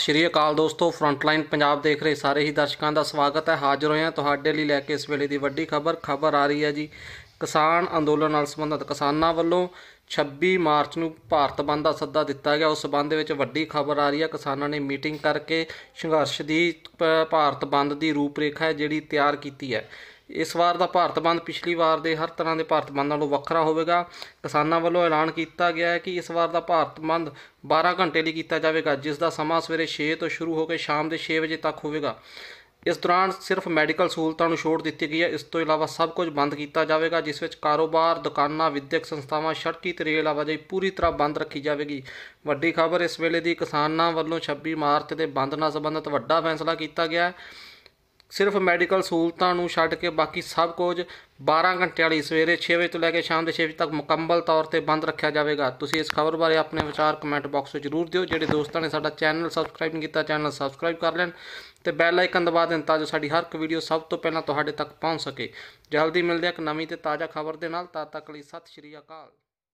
ਸ਼੍ਰੀ ਅਕਾਲ ਦੋਸਤੋ ਫਰੰਟਲਾਈਨ ਪੰਜਾਬ ਦੇਖ ਰਹੇ ਸਾਰੇ ਹੀ ਦਰਸ਼ਕਾਂ ਦਾ ਸਵਾਗਤ ਹੈ ਹਾਜ਼ਰ ਹੋਏ ਆ ਤੁਹਾਡੇ ਲਈ ਲੈ ਕੇ ਇਸ ਵੇਲੇ ਦੀ ਵੱਡੀ ਖਬਰ ਖਬਰ ਆ ਰਹੀ ਹੈ ਜੀ ਕਿਸਾਨ ਅੰਦੋਲਨ ਨਾਲ ਸੰਬੰਧਿਤ ਕਿਸਾਨਾਂ ਵੱਲੋਂ 26 ਮਾਰਚ ਨੂੰ ਭਾਰਤ ਬੰਦ ਦਾ ਸੱਦਾ ਦਿੱਤਾ ਗਿਆ ਉਸ ਸੰਬੰਧ ਵਿੱਚ ਵੱਡੀ ਖਬਰ ਆ ਰਹੀ ਹੈ ਕਿਸਾਨਾਂ ਨੇ ਮੀਟਿੰਗ ਕਰਕੇ ਸੰਘਰਸ਼ ਦੀ ਭਾਰਤ ਬੰਦ ਦੀ ਰੂਪਰੇਖਾ ਜਿਹੜੀ ਤਿਆਰ ਕੀਤੀ ਹੈ ਇਸ ਵਾਰ ਦਾ ਭਾਰਤ ਬੰਦ ਪਿਛਲੀ ਵਾਰ ਦੇ ਹਰ ਤਰ੍ਹਾਂ ਦੇ ਭਾਰਤ ਬੰਦ ਨਾਲੋਂ ਵੱਖਰਾ ਹੋਵੇਗਾ ਕਿਸਾਨਾਂ ਵੱਲੋਂ ਐਲਾਨ ਕੀਤਾ ਗਿਆ ਹੈ ਕਿ ਇਸ ਵਾਰ ਦਾ ਭਾਰਤ ਬੰਦ 12 ਘੰਟੇ ਲਈ ਕੀਤਾ ਜਾਵੇਗਾ ਜਿਸ ਦਾ ਸਮਾਂ ਸਵੇਰੇ 6 ਤੋਂ ਸ਼ੁਰੂ ਹੋ ਕੇ ਸ਼ਾਮ ਦੇ 6 ਵਜੇ ਤੱਕ ਹੋਵੇਗਾ ਇਸ ਦੌਰਾਨ ਸਿਰਫ ਮੈਡੀਕਲ ਸਹੂਲਤਾਂ ਨੂੰ ਛੋਟ ਦਿੱਤੀ ਗਈ ਹੈ ਇਸ ਤੋਂ ਇਲਾਵਾ ਸਭ ਕੁਝ ਬੰਦ ਕੀਤਾ ਜਾਵੇਗਾ ਜਿਸ ਵਿੱਚ ਕਾਰੋਬਾਰ ਦੁਕਾਨਾਂ ਵਿਦਿਅਕ ਸੰਸਥਾਵਾਂ ਸੜਕੀ ਤੇ ਰੇਲ ਆਵਾਜਾਈ ਪੂਰੀ ਤਰ੍ਹਾਂ ਬੰਦ ਰੱਖੀ ਜਾਵੇਗੀ ਵੱਡੀ ਖਬਰ ਇਸ ਵੇਲੇ ਦੀ ਕਿਸਾਨਾਂ ਵੱਲੋਂ 26 ਮਾਰਚ ਦੇ ਬੰਦ ਨਾਲ ਸੰਬੰਧਿਤ ਵੱਡਾ ਫੈਸਲਾ ਕੀਤਾ ਗਿਆ ਹੈ ਸਿਰਫ ਮੈਡੀਕਲ ਸਹੂਲਤਾਂ ਨੂੰ ਛੱਡ ਕੇ ਬਾਕੀ ਸਭ ਕੁਝ 12 ਘੰਟੇ ਵਾਲੀ ਸਵੇਰੇ 6 ਵਜੇ ਤੋਂ ਲੈ ਕੇ ਸ਼ਾਮ ਦੇ 6 ਵਜੇ ਤੱਕ ਮੁਕੰਮਲ ਤੌਰ ਤੇ ਬੰਦ ਰੱਖਿਆ ਜਾਵੇਗਾ ਤੁਸੀਂ ਇਸ ਖਬਰ ਬਾਰੇ ਆਪਣੇ ਵਿਚਾਰ ਕਮੈਂਟ ਬਾਕਸ ਵਿੱਚ ਜ਼ਰੂਰ ਦਿਓ ਜਿਹੜੇ ਦੋਸਤਾਂ ਨੇ ਸਾਡਾ ਚੈਨਲ ਸਬਸਕ੍ਰਾਈਬ ਨਹੀਂ ਕੀਤਾ ਚੈਨਲ ਸਬਸਕ੍ਰਾਈਬ ਕਰ ਲੈਣ ਤੇ ਬੈਲ ਆਈਕਨ ਦਬਾ ਦੇਣ ਤਾਂ ਜੋ ਸਾਡੀ ਹਰ ਇੱਕ ਵੀਡੀਓ ਸਭ ਤੋਂ ਪਹਿਲਾਂ ਤੁਹਾਡੇ ਤੱਕ ਪਹੁੰਚ ਸਕੇ ਜਲਦੀ ਮਿਲਦੇ ਹਾਂ ਇੱਕ ਨਵੀਂ ਤੇ ਤਾਜ਼ਾ ਖਬਰ ਦੇ ਨਾਲ ਤਦ ਤੱਕ ਲਈ ਸਤਿ ਸ਼੍ਰੀ ਅਕਾਲ